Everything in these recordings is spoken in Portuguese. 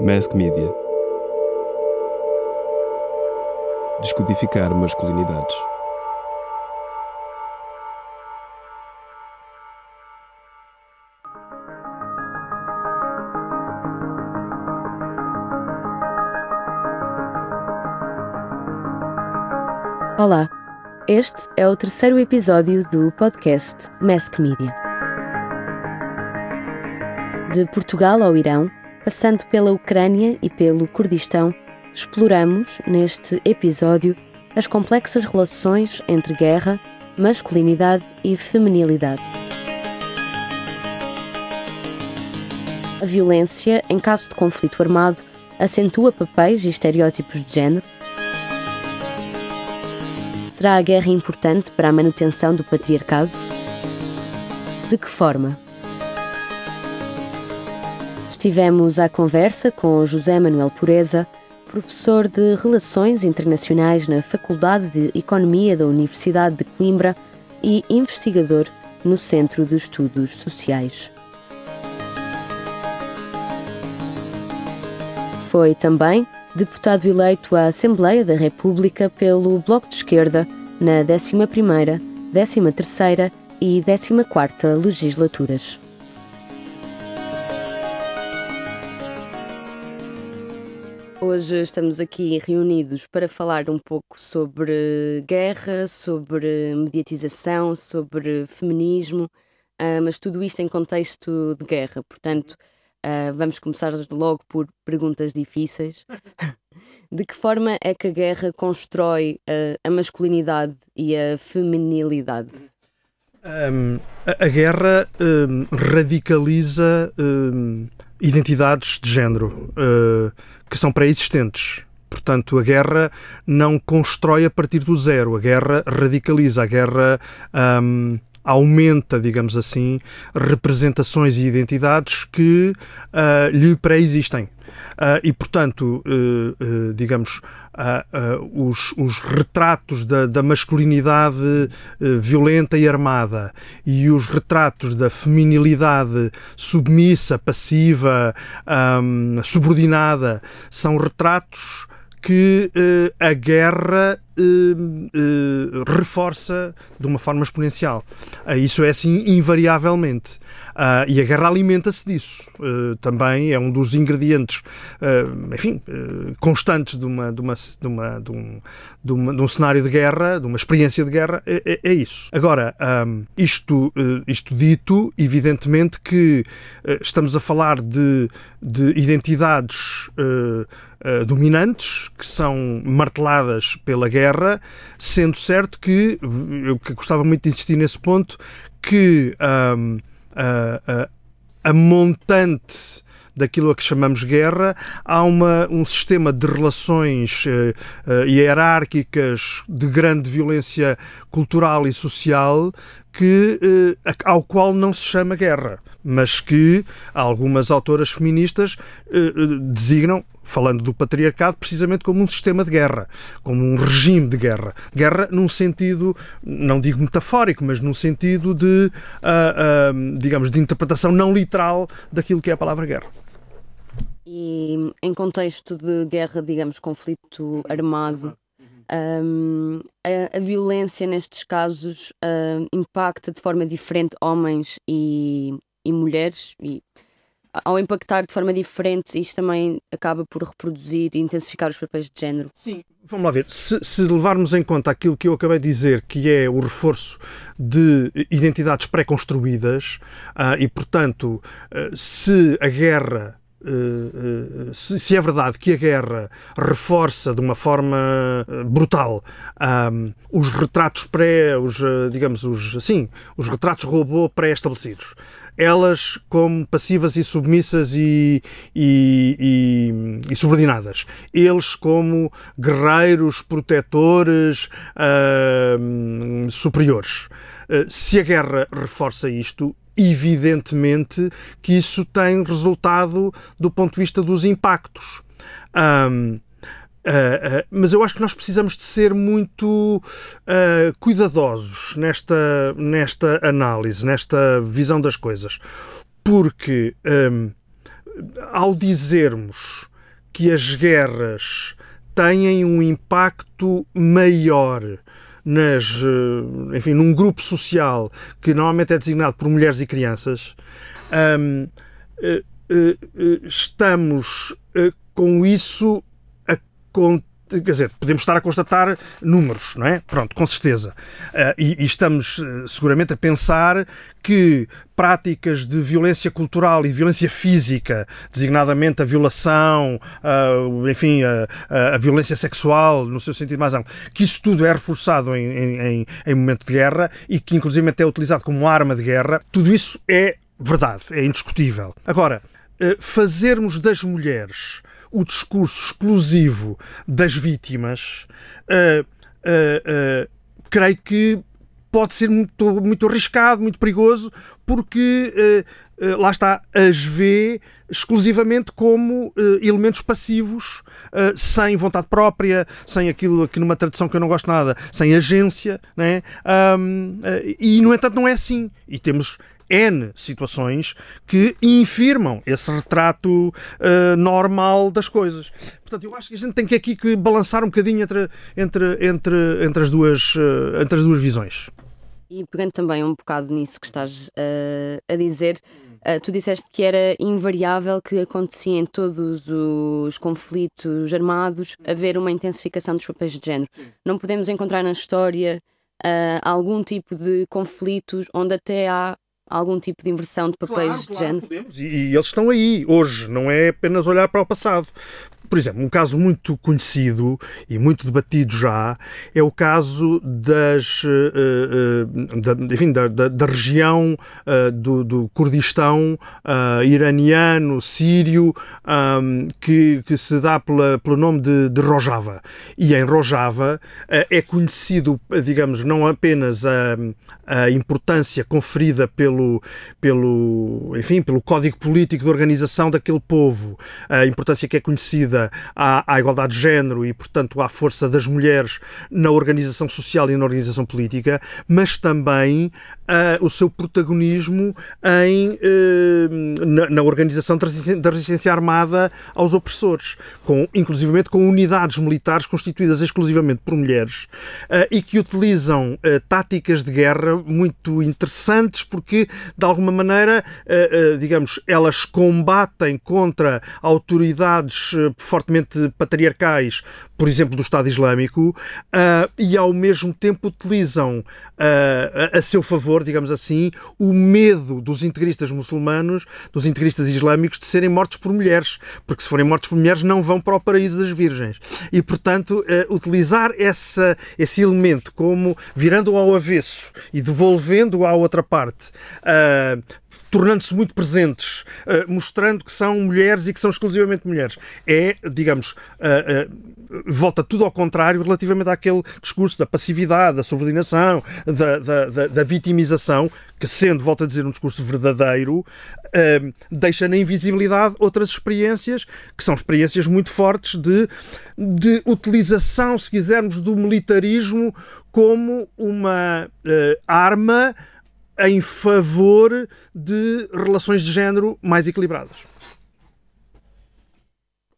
Mask Media. Descodificar masculinidades. Olá, este é o terceiro episódio do podcast Mask Media. De Portugal ao Irão passando pela Ucrânia e pelo Kurdistão, exploramos, neste episódio, as complexas relações entre guerra, masculinidade e feminilidade. A violência, em caso de conflito armado, acentua papéis e estereótipos de género? Será a guerra importante para a manutenção do patriarcado? De que forma? Estivemos à conversa com José Manuel Pureza, professor de Relações Internacionais na Faculdade de Economia da Universidade de Coimbra e investigador no Centro de Estudos Sociais. Foi também deputado eleito à Assembleia da República pelo Bloco de Esquerda na 11ª, 13ª e 14ª legislaturas. Hoje estamos aqui reunidos para falar um pouco sobre guerra, sobre mediatização, sobre feminismo, ah, mas tudo isto em contexto de guerra. Portanto, ah, vamos começar logo por perguntas difíceis. De que forma é que a guerra constrói ah, a masculinidade e a feminilidade? Um, a, guerra um, radicaliza um, identidades de género uh, que são pré-existentes. Portanto, a guerra não constrói a partir do zero, a guerra radicaliza, a guerra. Um, aumenta, digamos assim, representações e identidades que uh, lhe pré-existem. Uh, e, portanto, uh, digamos, ah, os, os, retratos da, da masculinidade eh, violenta e armada e os retratos da feminilidade submissa, passiva, um, subordinada, são retratos que a guerra Hum, eh, reforça de uma forma exponencial. Ah, isso é assim invariavelmente. Ah, e a guerra alimenta-se disso. Uh, também é um dos ingredientes, uh, enfim, uh, constantes de, uma, de, uma, de, uma, de, um, de, uma, de, um cenário de guerra, de uma experiência de guerra, é, é, é isso. Agora, um, isto, isto dito, evidentemente que estamos a falar de, de identidades dominantes que são marteladas pela guerra, sendo certo que, eu gostava muito de insistir nesse ponto, que. Um, a, a, montante daquilo a que chamamos guerra, há uma, um sistema de relações eh, eh, hierárquicas de grande violência cultural e social que, eh, ao qual não se chama guerra, mas que algumas autoras feministas eh, eh, designam, falando do patriarcado, precisamente como um sistema de guerra, como um regime de guerra. Guerra num sentido, não digo metafórico, mas num sentido de, uh, uh, digamos, de interpretação não literal daquilo que é a palavra guerra. E em contexto de guerra, digamos, conflito armado, um, a, a, violência nestes casos uh, impacta de forma diferente homens e, e mulheres, e ao impactar de forma diferente, isto também acaba por reproduzir e intensificar os papéis de género. Sim, vamos lá ver. Se, se levarmos em conta aquilo que eu acabei de dizer, que é o reforço de identidades pré-construídas, uh, e portanto, uh, se a guerra eh, eh, se é verdade que a guerra reforça de uma forma eh, brutal um, os retratos pré, os, digamos, os, sim, os retratos robô pré-estabelecidos, elas como passivas e submissas e, e, e, e subordinadas, eles como guerreiros, protetores, superiores. Eh, se a guerra reforça isto, evidentemente que isso tem resultado do ponto de vista dos impactos. Um, Uh, eh, uh, eh, mas eu acho que nós precisamos de ser muito uh, cuidadosos nesta, nesta análise, nesta visão das coisas, porque um, ao dizermos que as guerras têm um impacto maior nas, eh, enfim, num grupo social que normalmente é designado por mulheres e crianças, um, eh, eh, estamos com isso a contar quer dizer, podemos estar a constatar números, não é? Pronto, com certeza. Ah, e, estamos ah, seguramente a pensar que práticas de violência cultural e violência física, designadamente a violação, ah, enfim, a, a, violência sexual, no seu sentido mais amplo, que isso tudo é reforçado em, em, em momento de guerra e que inclusive é utilizado como arma de guerra, tudo isso é verdade, é indiscutível. Agora, fazermos das mulheres o discurso exclusivo das vítimas, uh, uh, uh, creio que pode ser muito, muito arriscado, muito perigoso, porque lá está, as vê exclusivamente como uh, elementos passivos, uh, sem vontade própria, sem aquilo que numa tradição que eu não gosto nada, sem agência, né? Um, uh, e no entanto não é assim. E temos N situações que infirmam esse retrato uh, normal das coisas. Portanto, eu acho que a gente tem que aqui que balançar um bocadinho entre, entre, entre, entre, as, duas, uh, entre as duas visões. E pegando também um bocado nisso que estás uh, a dizer, uh, tu disseste que era invariável que acontecia em todos os conflitos armados haver uma intensificação dos papéis de género. Não podemos encontrar na história uh, algum tipo de conflitos onde até há algum tipo de inversão de papéis claro, de claro, género? Podemos. E, e eles estão aí hoje, não é apenas olhar para o passado. Por exemplo, um caso muito conhecido e muito debatido já é o caso das, eh, eh, da, enfim, da, da, da região eh, do, do, Kurdistão iraniano, sírio, ehm, que, que se dá pela, pelo nome de, de Rojava. E em Rojava é conhecido, digamos, não apenas a, a importância conferida pelo, pelo, enfim, pelo código político de organização daquele povo, a importância que é conhecida à, à igualdade de género e, portanto, à força das mulheres na organização social e na organização política, mas também uh, o seu protagonismo em, uh, na, na, organização da resistência armada aos opressores, com, inclusivamente com unidades militares constituídas exclusivamente por mulheres uh, e que utilizam eh, táticas de guerra muito interessantes porque, de alguma maneira, digamos, elas combatem contra autoridades fortemente patriarcais, por exemplo, do Estado Islâmico, e ao mesmo tempo utilizam a seu favor digamos assim, o medo dos integristas muçulmanos, dos integristas islâmicos, de serem mortos por mulheres, porque se forem mortos por mulheres não vão para o paraíso das virgens. E, portanto, eh, utilizar essa, esse elemento como virando-o ao avesso e devolvendo-o à outra parte eh, tornando-se muito presentes, eh, mostrando que são mulheres e que são exclusivamente mulheres. É, digamos, eh, eh, volta tudo ao contrário relativamente àquele discurso da passividade, da subordinação, da, da, da, da vitimização, que sendo, volta a dizer, um discurso verdadeiro, deixa na invisibilidade outras experiências, que são experiências muito fortes de, de utilização, se quisermos, do militarismo como uma arma em favor de relações de género mais equilibradas.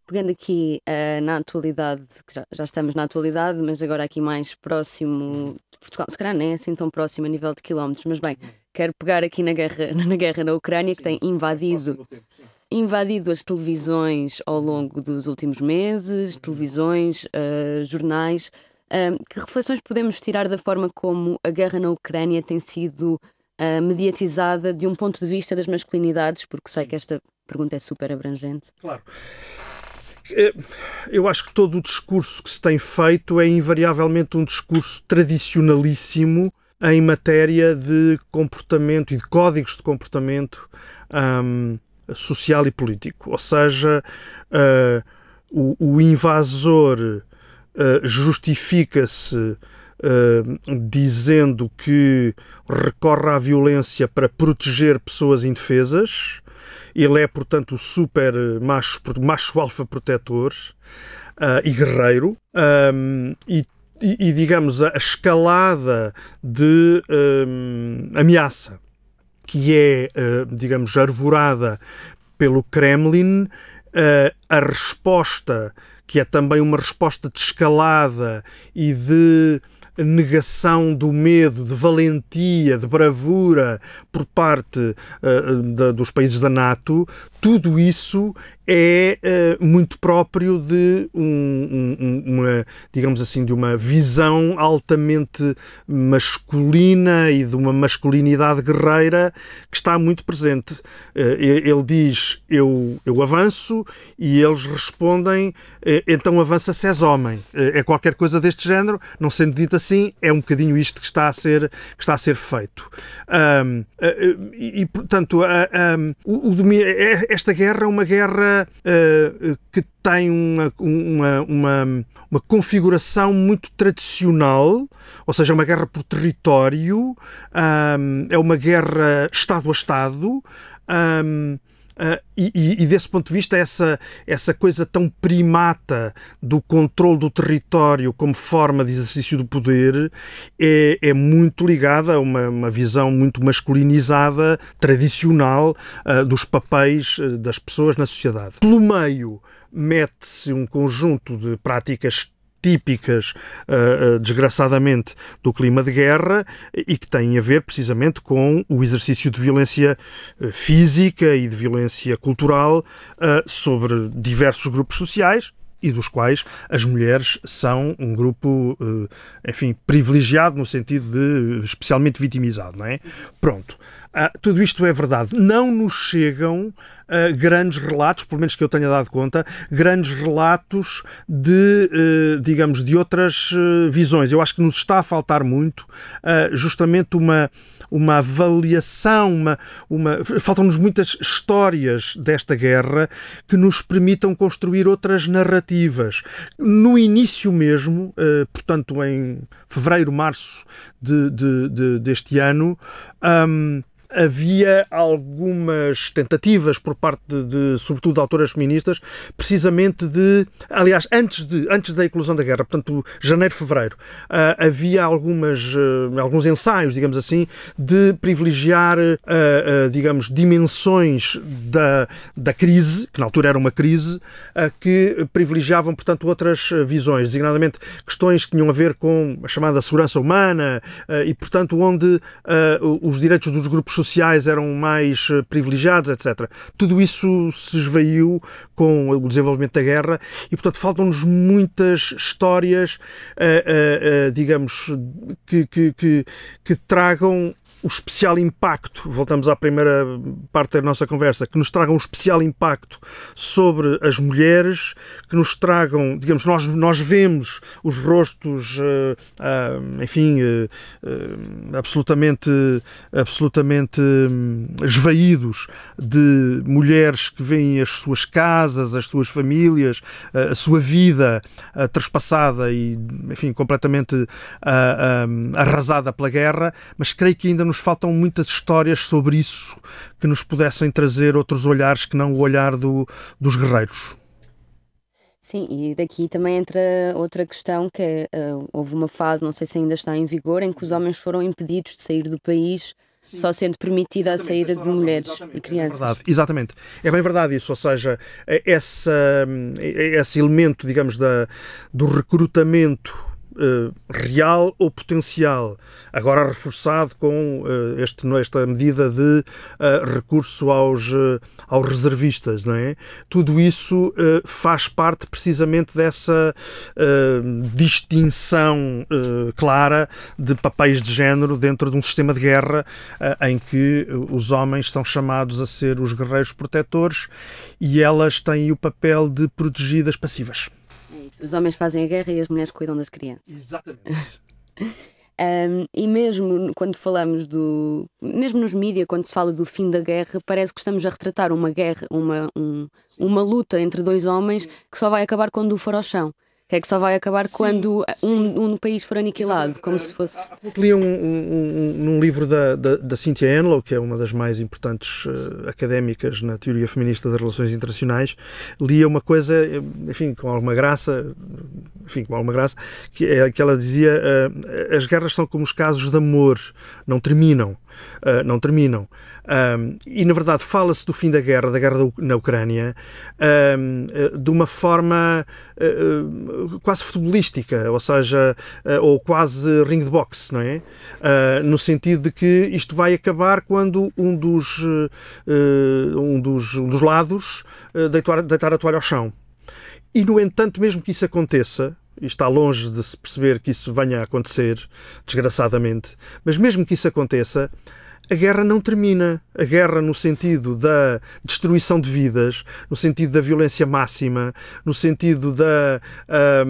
Pegando aqui uh, na atualidade, que já, já, estamos na atualidade, mas agora aqui mais próximo de Portugal, se calhar nem é assim tão próximo a nível de quilómetros, mas bem, quero pegar aqui na guerra na, guerra na Ucrânia, sim, que tem invadido, tempo, invadido as televisões ao longo dos últimos meses, uhum. televisões, uh, jornais. Eh, que reflexões podemos tirar da forma como a guerra na Ucrânia tem sido eh, mediatizada de um ponto de vista das masculinidades, porque sei Sim. que esta pergunta é super abrangente. Claro. Eh, eu acho que todo o discurso que se tem feito é invariavelmente um discurso tradicionalíssimo em matéria de comportamento e de códigos de comportamento um, social e político. Ou seja, uh, o, o, invasor uh, justifica-se eh, dizendo que recorre à violência para proteger pessoas indefesas. Ele é, portanto, o super macho, macho alfa protetor uh, e guerreiro. Um, ehm, e, e, digamos, a escalada de um, ehm, ameaça que é, uh, digamos, arvorada pelo Kremlin, uh, a resposta, que é também uma resposta de escalada e de negação do medo, de valentia, de bravura por parte uh, dos países da NATO, tudo isso é uh, muito próprio de um, um, uma, digamos assim, de uma visão altamente masculina e de uma masculinidade guerreira que está muito presente. Uh, ele diz: eu, eu avanço, e eles respondem: eh, então avança se és homem. é qualquer coisa deste género, não sendo dito assim, é um bocadinho isto que está a ser, que está a ser feito. Um, e, portanto, esta guerra é uma guerra uh, que tem uma, uma, uma, uma, configuração muito tradicional, ou seja, é uma guerra por território, um, é uma guerra Estado a Estado. Um, Uh, e, e, desse ponto de vista, essa, essa coisa tão primata do controle do território como forma de exercício do poder é, é muito ligada a uma, uma visão muito masculinizada, tradicional, uh, dos papéis ah, das pessoas na sociedade. Pelo meio, mete-se um conjunto de práticas típicas, ah, ah, desgraçadamente, do clima de guerra e que têm a ver precisamente com o exercício de violência ah, física e de violência cultural sobre diversos grupos sociais, e dos quais as mulheres são um grupo, eh, enfim, privilegiado no sentido de especialmente vitimizado, não é? Pronto. Ah, tudo isto é verdade. Não nos chegam ah, grandes relatos, pelo menos que eu tenha dado conta, grandes relatos de, eh, digamos, de outras eh, visões. Eu acho que nos está a faltar muito ah, justamente uma, uma avaliação, uma, uma... faltam-nos muitas histórias desta guerra que nos permitam construir outras narrativas. No início mesmo, eh, portanto, em fevereiro, março de, de, de, deste ano, um, havia algumas tentativas por parte de, de, sobretudo, de autoras feministas, precisamente de, aliás, antes, de, antes da eclosão da guerra, portanto, janeiro, fevereiro, uh, havia algumas, uh, alguns ensaios, digamos assim, de privilegiar, uh, digamos, dimensões da, da crise, que na altura era uma crise, que privilegiavam, portanto, outras visões, designadamente questões que tinham a ver com a chamada segurança humana e, portanto, onde os direitos dos grupos sociais eram mais eh, privilegiados, etc. Tudo isso se esvaiu com o desenvolvimento da guerra e, portanto, faltam-nos muitas histórias, eh, eh, digamos, que, que, que, que tragam o especial impacto, voltamos à primeira parte da nossa conversa, que nos tragam um especial impacto sobre as mulheres, que nos tragam, digamos, nós, nós vemos os rostos, eh, ah, enfim, eh, eh, absolutamente, absolutamente hum, esvaídos de mulheres que veem as suas casas, as suas famílias, a sua vida trespassada e, enfim, completamente ah, ah, arrasada pela guerra, mas creio que ainda nos nos faltam muitas histórias sobre isso que nos pudessem trazer outros olhares que não o olhar do, dos guerreiros. Sim, e daqui também entra outra questão que é, uh, houve uma fase, não sei se ainda está em vigor, em que os homens foram impedidos de sair do país Sim. só sendo permitida exatamente, a saída de mulheres e é crianças. É verdade, exatamente. É bem verdade isso, ou seja, é essa, hum, é esse elemento, digamos, da, do recrutamento eh, real ou potencial, agora reforçado com uh, este, é, esta medida de uh, recurso aos, aos reservistas, não é? Tudo isso faz parte precisamente dessa distinção clara de papéis de género dentro de um sistema de guerra em que os homens são chamados a ser os guerreiros protetores e elas têm o papel de protegidas passivas. Os homens fazem a guerra e as mulheres cuidam das crianças. Exatamente. Um, e mesmo quando falamos do. Mesmo nos mídias, quando se fala do fim da guerra, parece que estamos a retratar uma guerra, uma, um, uma luta entre dois homens Sim. que só vai acabar quando o for ao chão que é que só vai acabar sim, quando Um, um país for aniquilado, como se fosse. Há pouco li um, um, um, livro da, da, da Cynthia Enlow, que é uma das mais importantes uh, académicas na teoria feminista das relações internacionais, lia uma coisa, eh, enfim, com alguma graça, enfim, com alguma graça, que, é, que ela dizia: uh, as guerras são como os casos de amor, não terminam uh, não terminam. Um, e, na verdade, fala-se do fim da guerra, da guerra na Ucrânia, um, eh, de uma forma uh, quase futebolística, ou seja, uh, ou quase ring de boxe, não é? Ah, no sentido de que isto vai acabar quando um dos, um dos, um dos lados deitar, deitar a toalha ao chão. E, no entanto, mesmo que isso aconteça, e está longe de se perceber que isso venha a acontecer, desgraçadamente, mas mesmo que isso aconteça, a guerra não termina. A guerra, no sentido da destruição de vidas, no sentido da violência máxima, no sentido da, eh,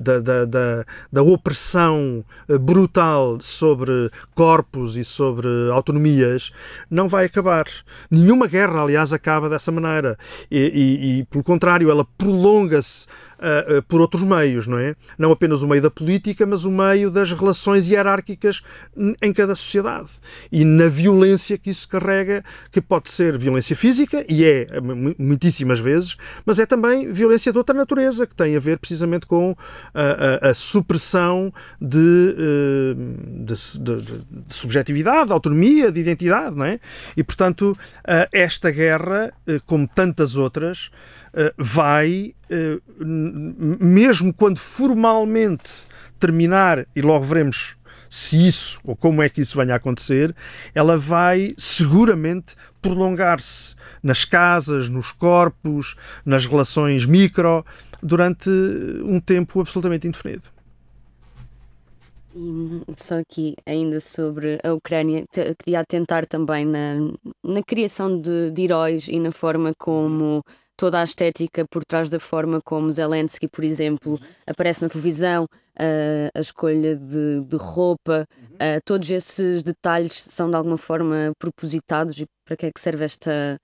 da, da, da, da, opressão eh, brutal sobre corpos e sobre autonomias, não vai acabar. Nenhuma guerra, aliás, acaba dessa maneira. E, e, e pelo contrário, ela prolonga-se ah, ah, por outros meios, não é? Não apenas o meio da política, mas o meio das relações hierárquicas em cada sociedade e na violência que isso carrega, que pode ser violência física, e é ah, muitíssimas vezes, mas é também violência de outra natureza, que tem a ver precisamente com a, a, a supressão de, de, de, de subjetividade, de autonomia, de identidade, não é? E, portanto, esta guerra, como tantas outras, vai eh, mesmo quando formalmente terminar, e logo veremos se isso ou como é que isso venha a acontecer, ela vai seguramente prolongar-se nas casas, nos corpos, nas relações micro, durante um tempo absolutamente indefinido. Só aqui, ainda sobre a Ucrânia, queria atentar também na, na criação de, de heróis e na forma como toda a estética por trás da forma como Zelensky, por exemplo, aparece na televisão, a, ah, a escolha de, de roupa, uhum. ah, todos esses detalhes são de alguma forma propositados e para que é que serve esta,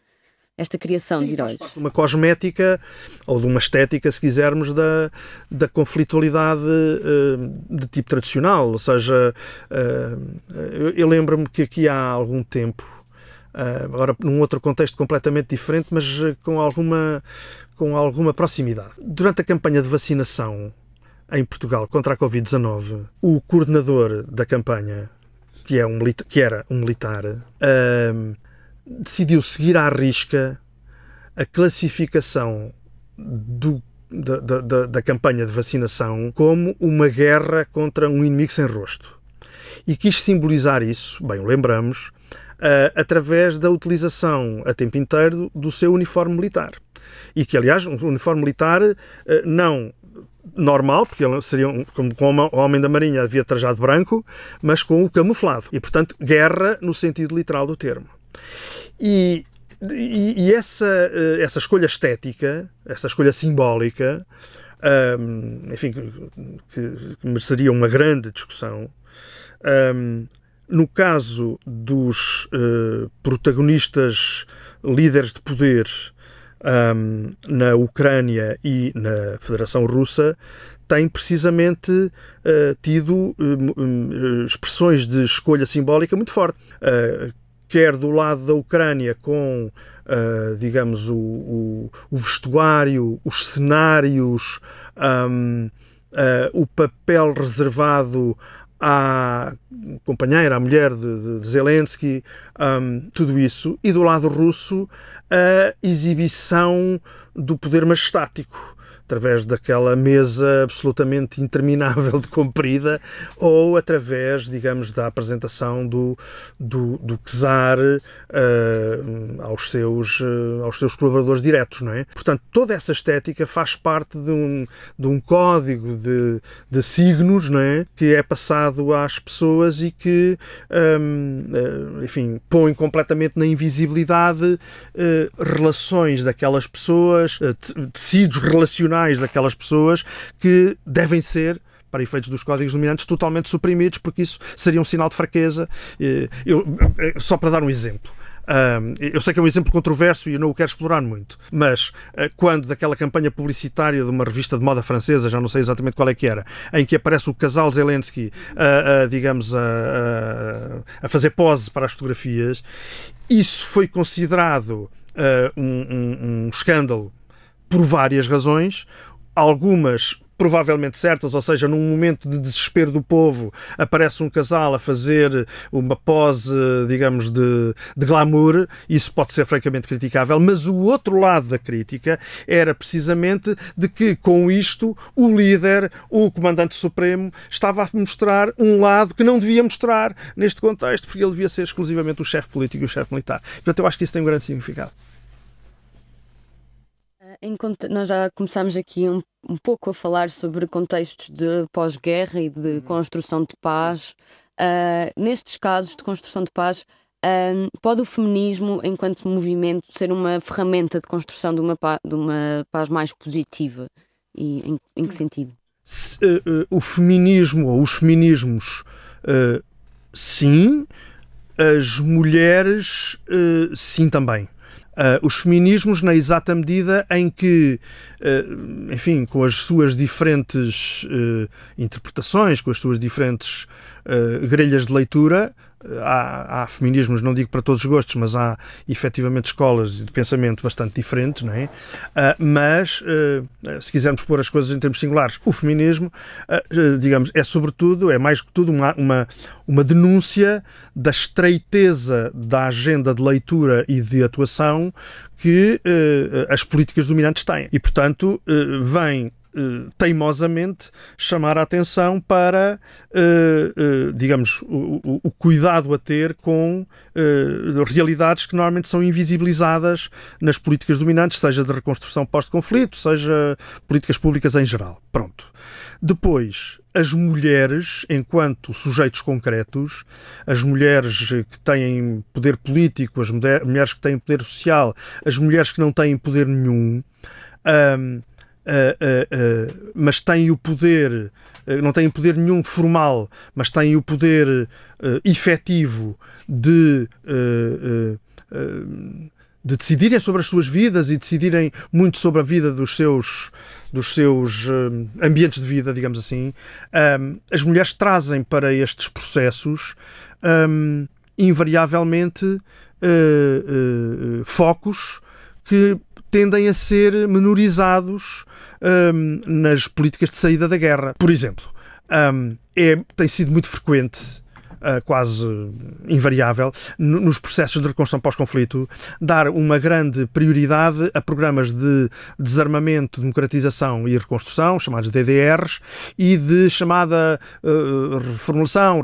esta criação Sim, de heróis. Uma cosmética ou de uma estética, se quisermos, da, da conflitualidade uh, de tipo tradicional. Ou seja, uh, eu, eu lembro-me que aqui há algum tempo ah, agora num outro contexto completamente diferente, mas ah, com alguma, com alguma proximidade. Durante a campanha de vacinação em Portugal contra a Covid-19, o coordenador da campanha, que, é um, que era um militar, uh, decidiu seguir à risca a classificação do, da, da, da campanha de vacinação como uma guerra contra um inimigo sem rosto. E quis simbolizar isso, bem, lembramos, eh, através da utilização a tempo inteiro do seu uniforme militar. E que, aliás, um uniforme militar eh, não normal, porque ele seria, um, como, como o homem da marinha, havia trajado branco, mas com o camuflado. E, portanto, guerra no sentido literal do termo. E, e, e essa, eh, essa escolha estética, essa escolha simbólica, um, ehm, enfim, que, que mereceria uma grande discussão, um, ehm, no caso dos eh, protagonistas líderes de poder um, na Ucrânia e na Federação Russa, tem precisamente uh, tido eh, um, expressões de escolha simbólica muito forte. Uh, quer do lado da Ucrânia com, uh, digamos, o, o, o, vestuário, os cenários, um, o papel reservado à companheira, à mulher de, de Zelensky, um, tudo isso, e do lado russo a exibição do poder majestático através daquela mesa absolutamente interminável de comprida, ou através, digamos, da apresentação do, do, do czar uh, aos, seus, uh, aos seus colaboradores diretos, não é? Portanto, toda essa estética faz parte de um, de um código de, de signos, não é? Que é passado às pessoas e que, um, ehm, eh, enfim, põe completamente na invisibilidade uh, relações daquelas pessoas, tecidos relacionados emocionais daquelas pessoas que devem ser para efeitos dos códigos dominantes, totalmente suprimidos, porque isso seria um sinal de fraqueza. Eu, eh, só para dar um exemplo. eu sei que é um exemplo controverso e eu não o quero explorar muito, mas eh, quando daquela campanha publicitária de uma revista de moda francesa, já não sei exatamente qual é que era, em que aparece o casal Zelensky, a, a, digamos, a, a fazer pose para as fotografias, isso foi considerado Uh, um, um, um, escândalo por várias razões, algumas provavelmente certas, ou seja, num momento de desespero do povo, aparece um casal a fazer uma pose, digamos, de, de, glamour, isso pode ser francamente criticável, mas o outro lado da crítica era precisamente de que, com isto, o líder, o comandante supremo, estava a mostrar um lado que não devia mostrar neste contexto, porque ele devia ser exclusivamente o chefe político e o chefe militar. Portanto, eu acho que isso tem um grande significado nós já começámos aqui um, um, pouco a falar sobre contextos de pós-guerra e de uhum. construção de paz. Uh, nestes casos de construção de paz, ah, pode o feminismo, enquanto movimento, ser uma ferramenta de construção de uma, paz, de uma paz mais positiva? E em, em que hum. sentido? Se, uh, o feminismo ou os feminismos, uh, sim. As mulheres, sim, também. Uh, os feminismos na exata medida em que, uh, enfim, com as suas diferentes uh, interpretações, com as suas diferentes grelhas de leitura, há, há, feminismos, não digo para todos os gostos, mas há efetivamente escolas de pensamento bastante diferentes, não é? Uh, mas, uh, se quisermos pôr as coisas em termos singulares, o feminismo, uh, digamos, é sobretudo, é mais que tudo uma, uma, uma denúncia da estreiteza da agenda de leitura e de atuação que as políticas dominantes têm. E, portanto, vem eh, teimosamente chamar a atenção para, eh, eh, digamos, o, cuidado a ter com realidades que normalmente são invisibilizadas nas políticas dominantes, seja de reconstrução pós-conflito, seja políticas públicas em geral. Pronto. Depois, as mulheres, enquanto sujeitos concretos, as mulheres que têm poder político, as mulheres que têm poder social, as mulheres que não têm poder nenhum, um, uh, uh, mas têm o poder, não têm poder nenhum formal, mas têm o poder efetivo de de decidirem sobre as suas vidas e decidirem muito sobre a vida dos seus, dos seus ambientes de vida, digamos assim, um, as mulheres trazem para estes processos um, invariavelmente uh, uh, focos que tendem a ser menorizados um, nas políticas de saída da guerra. Por exemplo, um, é, tem sido muito frequente eh, quase invariável nos processos de reconstrução pós-conflito, dar uma grande prioridade a programas de desarmamento, democratização e reconstrução, chamados DDRs, e de chamada eh, reformulação,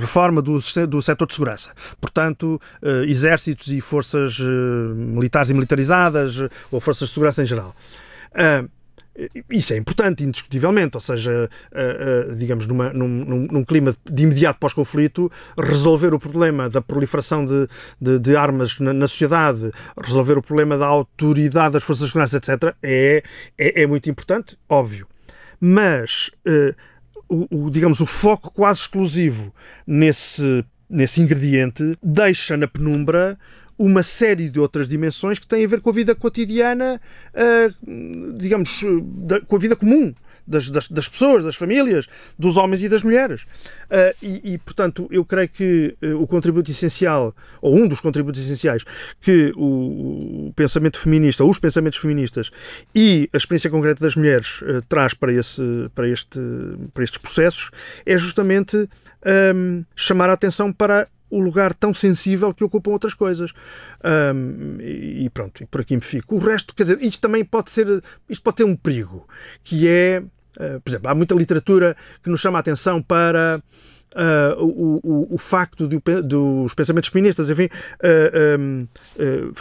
reforma do, do setor de segurança. Portanto, eh, exércitos e forças militares e militarizadas, ou forças de segurança em geral. Isso é importante, indiscutivelmente, ou seja, eh, eh, digamos, numa, num, num clima de imediato pós-conflito, resolver o problema da proliferação de, de, de armas na, na, sociedade, resolver o problema da autoridade das forças de segurança, etc., é, é, é muito importante, óbvio. Mas, eh, o, o, digamos, o foco quase exclusivo nesse, nesse ingrediente deixa na penumbra uma série de outras dimensões que têm a ver com a vida cotidiana, ah, digamos, com a vida comum. Das, das, das, pessoas, das famílias, dos homens e das mulheres. Ah, e, e, portanto, eu creio que eh, o contributo essencial, ou um dos contributos essenciais, que o, pensamento feminista, os pensamentos feministas e a experiência concreta das mulheres eh, traz para, esse, para, este, para estes processos, é justamente um, chamar a atenção para o lugar tão sensível que ocupam outras coisas. Um, e pronto, e por aqui me fico. O resto, quer dizer, isto também pode ser, isto pode ter um perigo, que é, uh, por exemplo, há muita literatura que nos chama a atenção para uh, o, o, o, facto dos pensamentos feministas, enfim, uh, ah, um,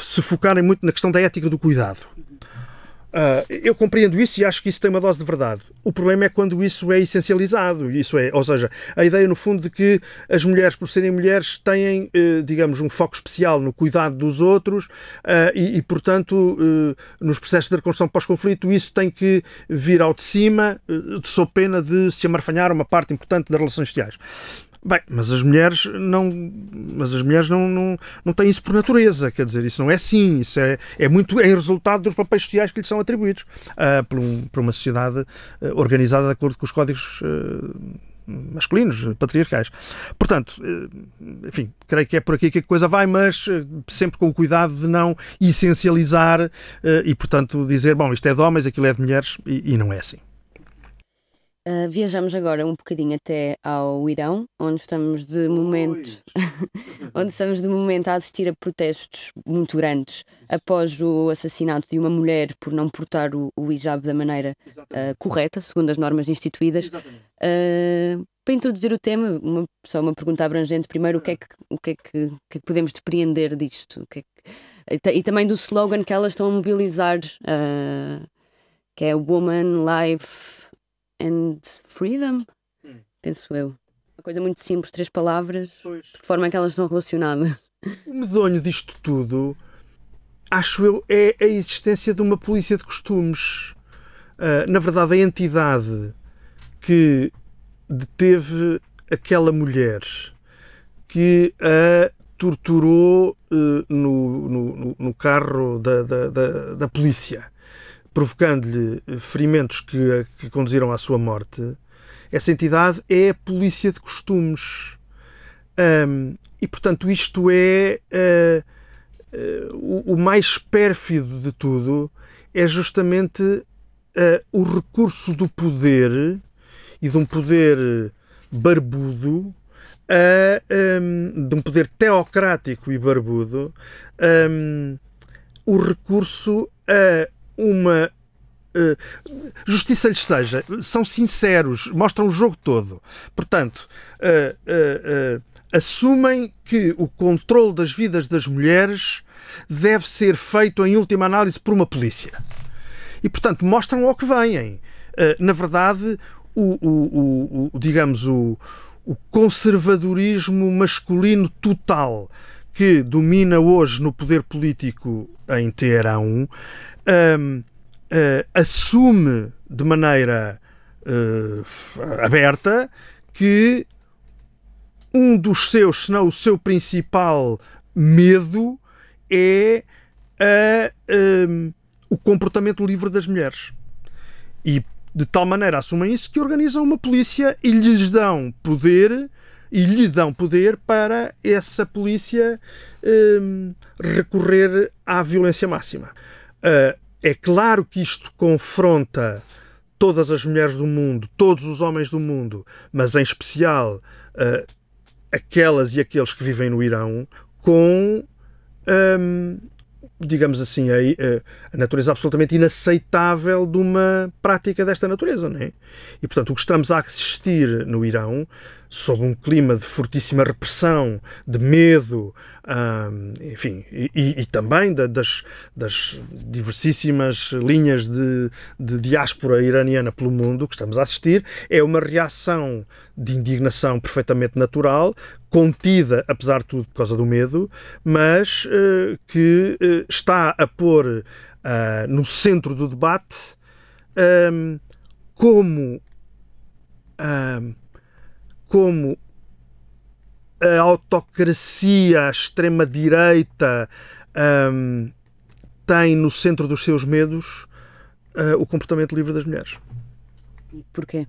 se focarem muito na questão da ética do cuidado. Uh, eu compreendo isso e acho que isso tem uma dose de verdade. O problema é quando isso é essencializado, isso é, ou seja, a ideia no fundo de que as mulheres, por serem mulheres, têm, eh, digamos, um foco especial no cuidado dos outros uh, e, e, portanto, uh, nos processos de reconstrução pós-conflito, isso tem que vir ao de cima, uh, sob pena de se amarfanhar uma parte importante das relações sociais. Bem, mas as mulheres não, mas as mulheres não, não, não têm isso por natureza, quer dizer, isso não é assim, isso é, é muito é resultado dos papéis sociais que lhes são atribuídos uh, por, um, por, uma sociedade uh, organizada de acordo com os códigos uh, masculinos, patriarcais. Portanto, enfim, creio que é por aqui que a coisa vai, mas sempre com o cuidado de não essencializar e, portanto, dizer, bom, isto é de homens, aquilo é de mulheres, e, e não é assim. Uh, viajamos agora um bocadinho até ao Irão, onde estamos de momento, onde estamos de momento a assistir a protestos muito grandes após o assassinato de uma mulher por não portar o, o hijab da maneira uh, correta, segundo as normas instituídas. Uh, para introduzir o tema, uma, só uma pergunta abrangente. Primeiro, o que é que, o que, é que, que, é que podemos depreender disto? É que, e, também do slogan que elas estão a mobilizar, que é Woman, Life and freedom, hum. penso eu. Uma coisa muito simples, três palavras, pois. de forma é que elas são relacionadas. O medonho disto tudo, acho eu, é a existência de uma polícia de costumes. Uh, na verdade, a entidade que deteve aquela mulher que a torturou uh, no, no, no, carro da, da, da, da polícia provocando-lhe eh, ferimentos que, que conduziram à sua morte, essa entidade é a polícia de costumes. Um, e, portanto, isto é uh, uh, o, o, mais pérfido de tudo é justamente uh, o recurso do poder e de um poder barbudo, um, de um poder teocrático e barbudo, um, o recurso a uma eh, justiça lhes seja, são sinceros, mostram o jogo todo. Portanto, eh, eh, assumem que o controle das vidas das mulheres deve ser feito, em última análise, por uma polícia. E, portanto, mostram ao que vêm. na verdade, o, o, o, o digamos, o, conservadorismo masculino total que domina hoje no poder político em Teherão um, uh, ah, assume de maneira uh, aberta que um dos seus, se não o seu principal medo, é a, ah, um, o comportamento livre das mulheres. E de tal maneira assumem isso que organizam uma polícia e lhes dão poder e lhe dão poder para essa polícia um, recorrer à violência máxima. Eh, é claro que isto confronta todas as mulheres do mundo, todos os homens do mundo, mas em especial eh, aquelas e aqueles que vivem no Irão, com, ehm, digamos assim, a, eh, a, natureza absolutamente inaceitável de uma prática desta natureza. Não é? E, portanto, o que estamos a assistir no Irão sob um clima de fortíssima repressão, de medo, enfim, e, e, também das, das, diversíssimas linhas de, de diáspora iraniana pelo mundo que estamos a assistir, é uma reação de indignação perfeitamente natural, contida, apesar de tudo, por causa do medo, mas eh, que eh, está a pôr eh, no centro do debate como como a autocracia, a extrema-direita um, tem no centro dos seus medos uh, o comportamento livre das mulheres. E porquê?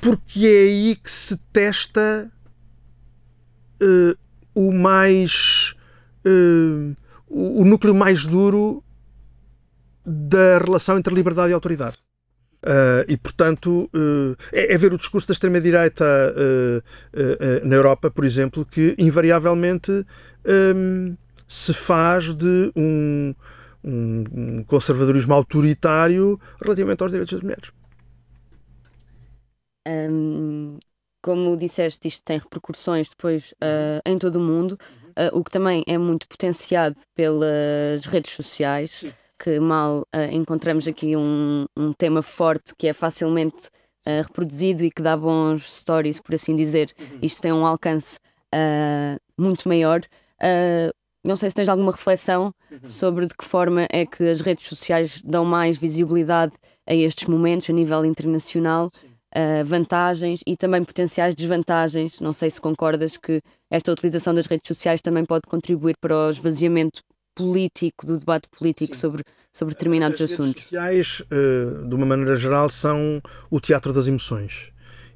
Porque é aí que se testa uh, o mais. Uh, o núcleo mais duro da relação entre liberdade e autoridade. Uh, e, portanto, uh, é, é, ver o discurso da extrema-direita uh, na Europa, por exemplo, que invariavelmente um, ehm, se faz de um, um, conservadorismo autoritário relativamente aos direitos das mulheres. Ehm, como disseste, isto tem repercussões depois em todo o mundo, o que também é muito potenciado pelas redes sociais. Sim que mal uh, encontramos aqui um, um, tema forte que é facilmente uh, reproduzido e que dá bons stories, por assim dizer. Uhum. Isto tem um alcance uh, muito maior. não sei se tens alguma reflexão uhum. sobre de que forma é que as redes sociais dão mais visibilidade a estes momentos a nível internacional, vantagens e também potenciais desvantagens. Não sei se concordas que esta utilização das redes sociais também pode contribuir para o esvaziamento político, do debate político sobre, sobre eh, determinados as assuntos? As redes sociais, eh, de uma maneira geral, são o teatro das emoções.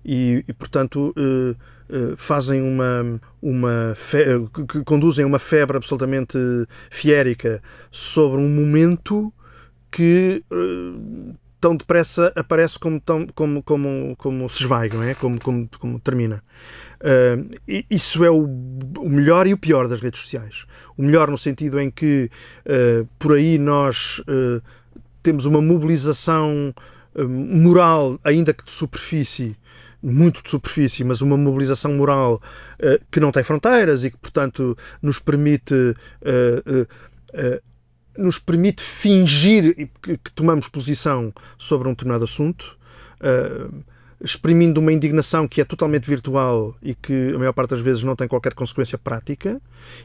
E, e portanto, eh, fazem uma, uma que conduzem uma febre absolutamente fiérica sobre um momento que tão depressa aparece como, tão, como, como, como se esvai, não é? Como, como, como termina. Uh, isso é o, o, melhor e o pior das redes sociais. O melhor no sentido em que uh, por aí nós uh, temos uma mobilização moral, ainda que de superfície, muito de superfície, mas uma mobilização moral que não tem fronteiras e que, portanto, nos permite nos permite fingir que, tomamos posição sobre um determinado assunto. Uh, exprimindo uma indignação que é totalmente virtual e que a maior parte das vezes não tem qualquer consequência prática,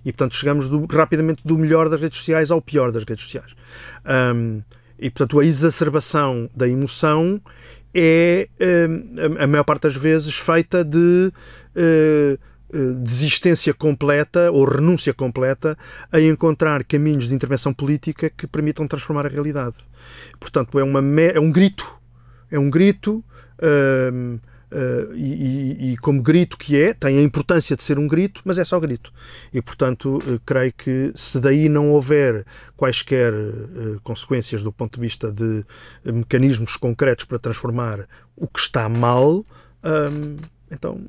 e portanto chegamos do, rapidamente do melhor das redes sociais ao pior das redes sociais. Um, e portanto a exacerbação da emoção é um, a maior parte das vezes feita de uh, desistência completa ou renúncia completa a encontrar caminhos de intervenção política que permitam transformar a realidade. Portanto, é, uma, é um grito, é um grito uh, e, e, como grito que é, tem a importância de ser um grito, mas é só grito. E, portanto, uh, creio que se daí não houver quaisquer ah, consequências do ponto de vista de mecanismos concretos para transformar o que está mal, então,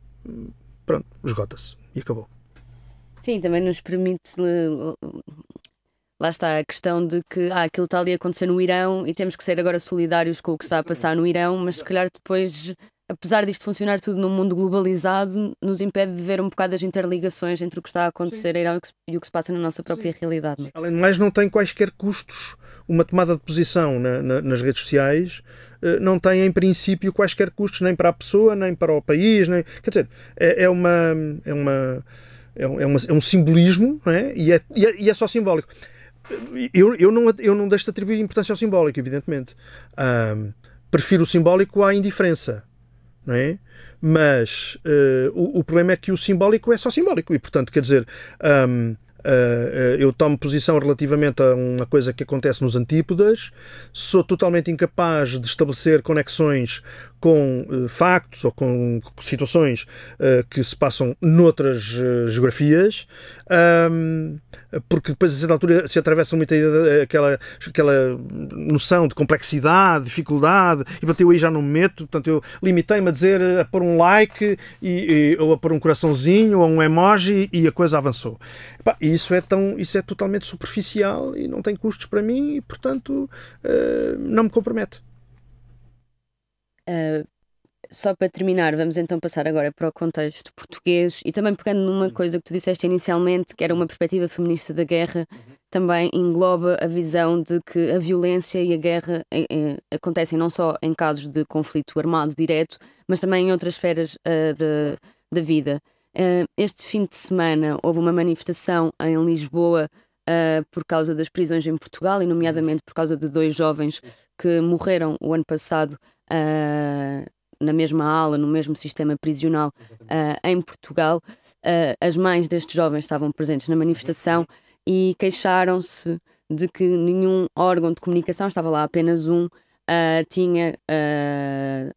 pronto, esgota-se e acabou. Sim, também nos permite lá está a questão de que ah, aquilo está ali a acontecer no Irão e temos que ser agora solidários com o que está a passar no Irão, mas se calhar depois, apesar disto funcionar tudo num mundo globalizado, nos impede de ver um bocado as interligações entre o que está a acontecer no Irão e o que se passa na nossa própria Sim. realidade. Além de mais, não tem quaisquer custos uma tomada de posição na, na, nas redes sociais eh, não tem em princípio quaisquer custos nem para a pessoa, nem para o país, nem... quer dizer, é, é uma é uma é um, é, é um simbolismo é? é? E, é, e é só simbólico. Eu, eu, não, eu não deixo de atribuir importância ao simbólico, evidentemente. prefiro o simbólico à indiferença. Não é? Mas uh, o, o, problema é que o simbólico é só simbólico. E, portanto, quer dizer, um, uh, eh, eu tomo posição relativamente a uma coisa que acontece nos antípodas, sou totalmente incapaz de estabelecer conexões com eh, factos ou com situações eh, que se passam noutras eh, geografias, porque depois a certa altura se atravessa muito aquela, aquela noção de complexidade, dificuldade, e portanto eu aí já não me meto, portanto eu limitei-me a dizer a pôr um like e, e, ou a pôr um coraçãozinho ou um emoji e a coisa avançou. E isso é tão, isso é totalmente superficial e não tem custos para mim e portanto não me compromete. Uh, só para terminar, vamos então passar agora para o contexto português e também pegando numa uhum. coisa que tu disseste inicialmente, que era uma perspectiva feminista da guerra, uhum. também engloba a visão de que a violência e a guerra acontecem não só em casos de conflito armado direto, mas também em outras esferas uh, ah, de, da vida. Uh, este fim de semana houve uma manifestação em Lisboa uh, por causa das prisões em Portugal, e nomeadamente uhum. por causa de dois jovens que morreram o ano passado uh, na mesma ala, no mesmo sistema prisional uh, em Portugal. Uh, as mães destes jovens estavam presentes na manifestação e queixaram-se de que nenhum órgão de comunicação, estava lá apenas um, tinha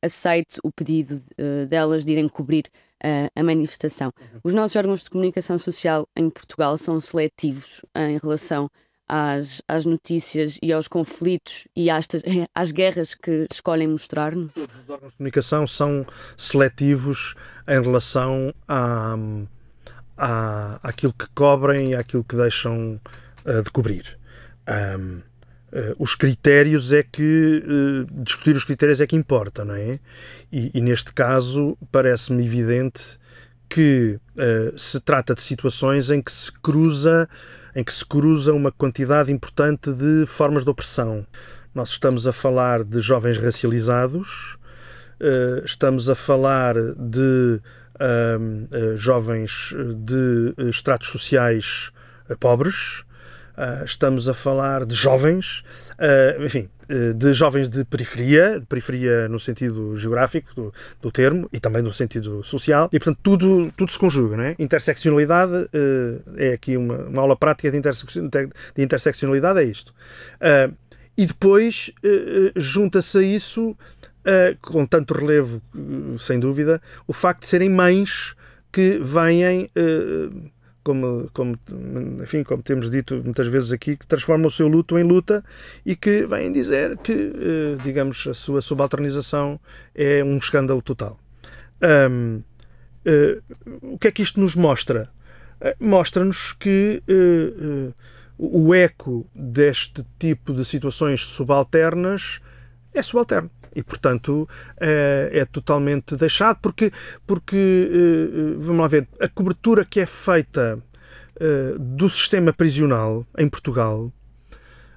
aceito o pedido delas de irem cobrir a manifestação. Uhum. Os nossos órgãos de comunicação social em Portugal são seletivos em relação a às, às notícias e aos conflitos e às, às guerras que escolhem mostrar-nos? Todos os órgãos de comunicação são seletivos em relação a, a, àquilo que cobrem e àquilo que deixam uh, de cobrir. Um, Uh, eh, os critérios é que uh, discutir os critérios é que importa, não é? E, e neste caso parece-me evidente que uh, se trata de situações em que se cruza em que se cruza uma quantidade importante de formas de opressão. Nós estamos a falar de jovens racializados, estamos a falar de jovens de estratos sociais pobres, estamos a falar de jovens eh, enfim, eh, de jovens de periferia, periferia no sentido geográfico do, do, termo e também no sentido social, e portanto tudo, tudo se conjuga, não é? Interseccionalidade eh, é aqui uma, uma aula prática de, interse de interseccionalidade, é isto. e depois junta-se a isso, com tanto relevo, sem dúvida, o facto de serem mães que vêm como, como, enfim, como temos dito muitas vezes aqui, que transforma o seu luto em luta e que vêm dizer que, eh, digamos, a sua subalternização é um escândalo total. Um, uh, eh, o que é que isto nos mostra? Eh, mostra-nos que uh, uh, o eco deste tipo de situações subalternas é subalterno e, portanto, é, é totalmente deixado, porque, porque, eh, eh, vamos lá ver, a cobertura que é feita do sistema prisional em Portugal,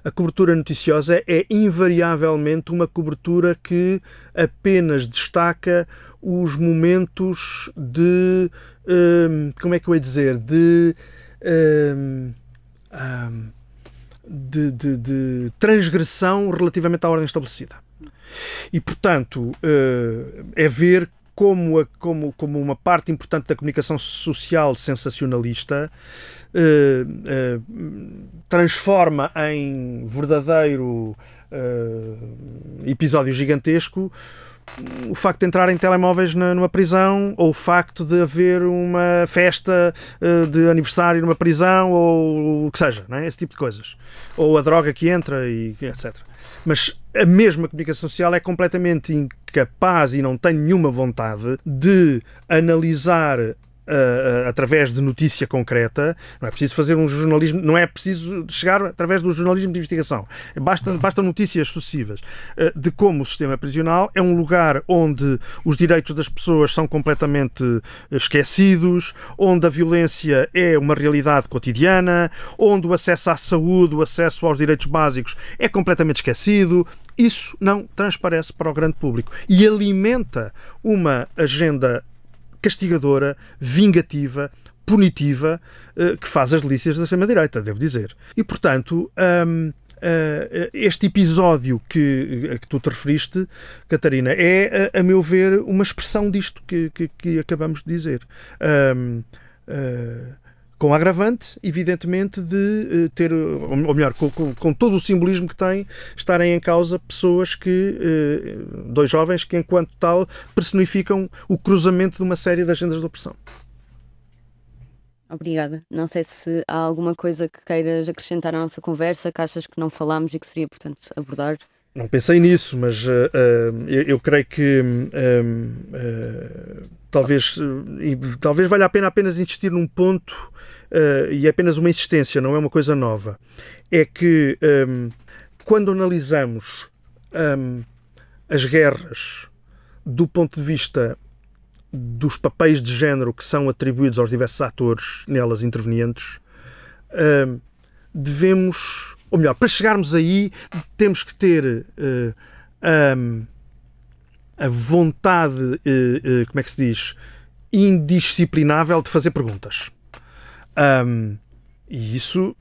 a cobertura noticiosa é invariavelmente uma cobertura que apenas destaca os momentos de. Ehm, como é que eu ia dizer? De, ehm, ehm, de, de, de transgressão relativamente à ordem estabelecida. E, portanto, eh, é ver como, a, como, como uma parte importante da comunicação social sensacionalista eh, eh, transforma em verdadeiro episódio gigantesco o facto de entrarem telemóveis na, numa prisão, ou o facto de haver uma festa uh, de aniversário numa prisão, ou o que seja, é? esse tipo de coisas. Ou a droga que entra, e etc. Mas a mesma comunicação social é completamente incapaz e não tem nenhuma vontade de analisar Uh, através de notícia concreta, não é preciso fazer um jornalismo, não é preciso chegar através do jornalismo de investigação. Basta, basta notícias sucessivas uh, de como o sistema prisional é um lugar onde os direitos das pessoas são completamente eh, esquecidos, onde a violência é uma realidade cotidiana, onde o acesso à saúde, o acesso aos direitos básicos é completamente esquecido. Isso não transparece para o grande público e alimenta uma agenda castigadora, vingativa, punitiva, eh, que faz as delícias da extrema-direita, devo dizer. E, portanto, hum, eh, este episódio que, a que tu te referiste, Catarina, é, a, meu ver, uma expressão disto que, que, que acabamos de dizer. Hum, eh, com o agravante, evidentemente, de eh, ter, ou melhor, com, com, com, todo o simbolismo que tem, estarem em causa pessoas que, eh, dois jovens que, enquanto tal, personificam o cruzamento de uma série de agendas de opressão. Obrigada. Não sei se há alguma coisa que queiras acrescentar à nossa conversa, que achas que não falámos e que seria importante abordar. Não pensei nisso, mas uh, eu, eu, creio que uh, uh, talvez, talvez valha a pena apenas insistir num ponto e é apenas uma insistência, não é uma coisa nova. É que um, quando analisamos um, as guerras do ponto de vista dos papéis de género que são atribuídos aos diversos atores nelas intervenientes, um, devemos ou melhor, para chegarmos aí, temos que ter uh, eh, um, a vontade, uh, uh, como é que se diz, indisciplinável de fazer perguntas. Um, e isso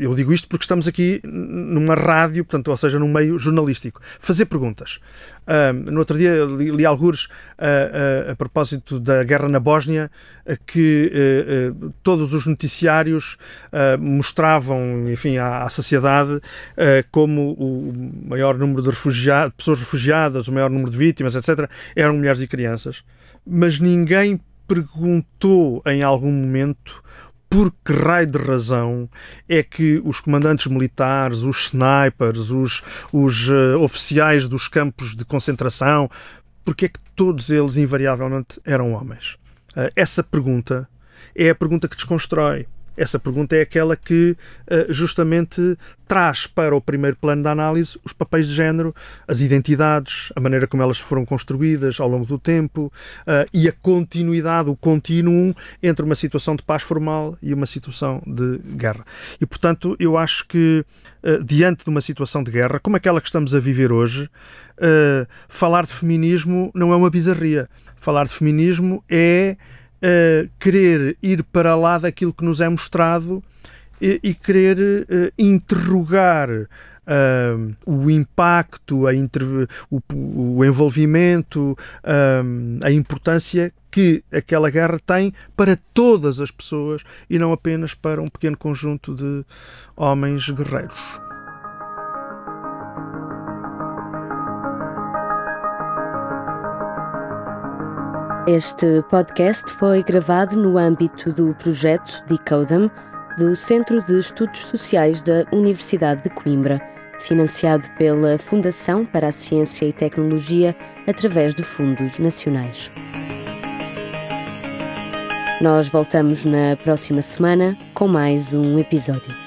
eu digo isto porque estamos aqui numa rádio, portanto, ou seja, num meio jornalístico. Fazer perguntas. Uh, no outro dia li, li algures uh, uh, a propósito da guerra na Bósnia que eh, eh, todos os noticiários ah, mostravam, enfim, à, à sociedade como o maior número de refugiados, pessoas refugiadas, o maior número de vítimas, etc., eram mulheres e crianças. Mas ninguém perguntou em algum momento por que raio de razão é que os comandantes militares, os snipers, os, os uh, oficiais dos campos de concentração, porque é que todos eles invariavelmente eram homens? Uh, essa pergunta é a pergunta que desconstrói essa pergunta é aquela que eh, justamente traz para o primeiro plano da análise os papéis de género, as identidades, a maneira como elas foram construídas ao longo do tempo eh, e a continuidade, o contínuo entre uma situação de paz formal e uma situação de guerra. E, portanto, eu acho que eh, diante de uma situação de guerra como aquela que estamos a viver hoje, falar de feminismo não é uma bizarria. Falar de feminismo é uh, querer ir para lá daquilo que nos é mostrado e, e querer uh, interrogar uh, o impacto, a o, o, envolvimento, a importância que aquela guerra tem para todas as pessoas e não apenas para um pequeno conjunto de homens guerreiros. Este podcast foi gravado no âmbito do projeto Decodem do Centro de Estudos Sociais da Universidade de Coimbra, financiado pela Fundação para a Ciência e Tecnologia através de fundos nacionais. Nós voltamos na próxima semana com mais um episódio.